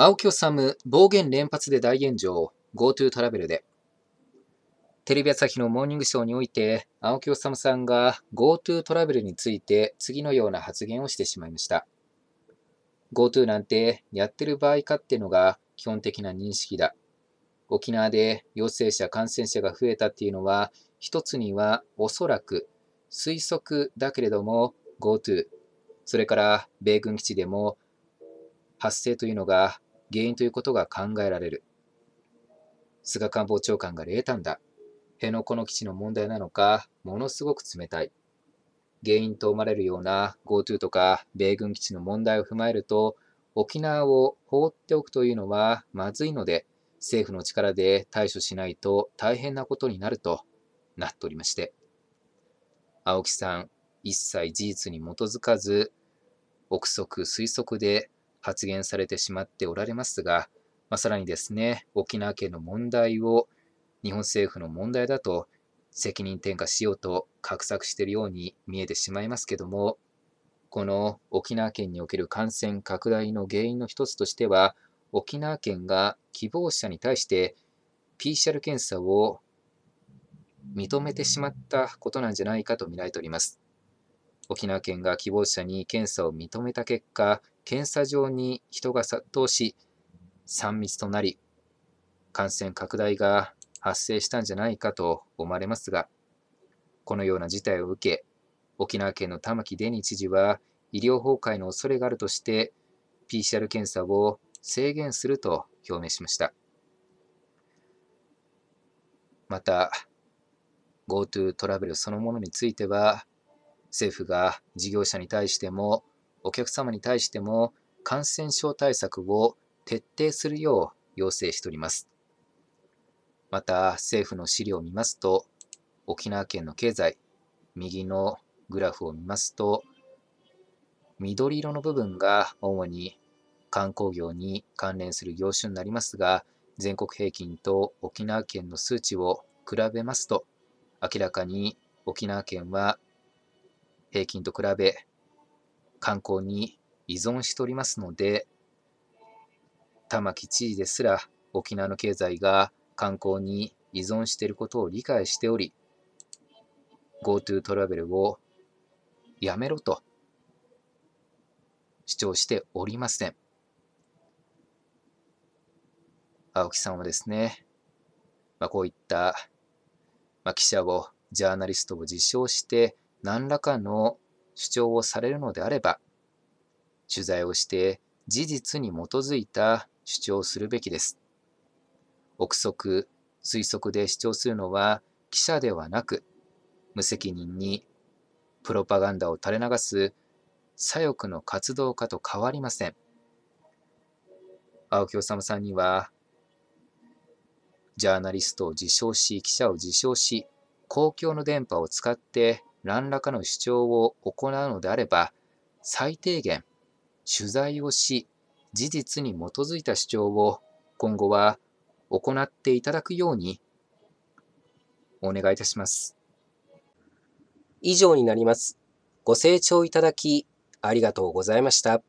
青木治暴言連発で大炎上 GoTo トラベルでテレビ朝日のモーニングショーにおいて青木治さんが GoTo トラベルについて次のような発言をしてしまいました GoTo なんてやってる場合かってのが基本的な認識だ沖縄で陽性者感染者が増えたっていうのは一つにはおそらく推測だけれども GoTo それから米軍基地でも発生というのが原因ということが考えられる。菅官房長官が冷淡だ。辺野古の基地の問題なのか、ものすごく冷たい。原因と思われるような GoTo とか米軍基地の問題を踏まえると、沖縄を放っておくというのはまずいので、政府の力で対処しないと大変なことになるとなっておりまして。青木さん、一切事実に基づかず、憶測推測で発言されてしまっておられますが、まあ、さらにですね、沖縄県の問題を日本政府の問題だと責任転嫁しようと画策しているように見えてしまいますけども、この沖縄県における感染拡大の原因の一つとしては、沖縄県が希望者に対して PCR 検査を認めてしまったことなんじゃないかと見られております。沖縄県が希望者に検査を認めた結果、検査場に人が殺到し、3密となり、感染拡大が発生したんじゃないかと思われますが、このような事態を受け、沖縄県の玉城デニー知事は、医療崩壊の恐れがあるとして、PCR 検査を制限すると表明しました。また、GoTo トラベルそのものについては、政府が事業者に対してもお客様に対しても感染症対策を徹底するよう要請しております。また、政府の資料を見ますと、沖縄県の経済、右のグラフを見ますと、緑色の部分が主に観光業に関連する業種になりますが、全国平均と沖縄県の数値を比べますと、明らかに沖縄県は平均と比べ観光に依存しておりますので、玉城知事ですら沖縄の経済が観光に依存していることを理解しており、GoTo トラベルをやめろと主張しておりません。青木さんはですね、まあ、こういった、まあ、記者を、ジャーナリストを自称して、何らかの主張をされるのであれば、取材をして事実に基づいた主張をするべきです。憶測、推測で主張するのは記者ではなく、無責任にプロパガンダを垂れ流す左翼の活動家と変わりません。青木治さんには、ジャーナリストを自称し、記者を自称し、公共の電波を使って何らかの主張を行うのであれば、最低限、取材をし、事実に基づいた主張を今後は行っていただくようにお願いいたします。以上になります。ご清聴いただきありがとうございました。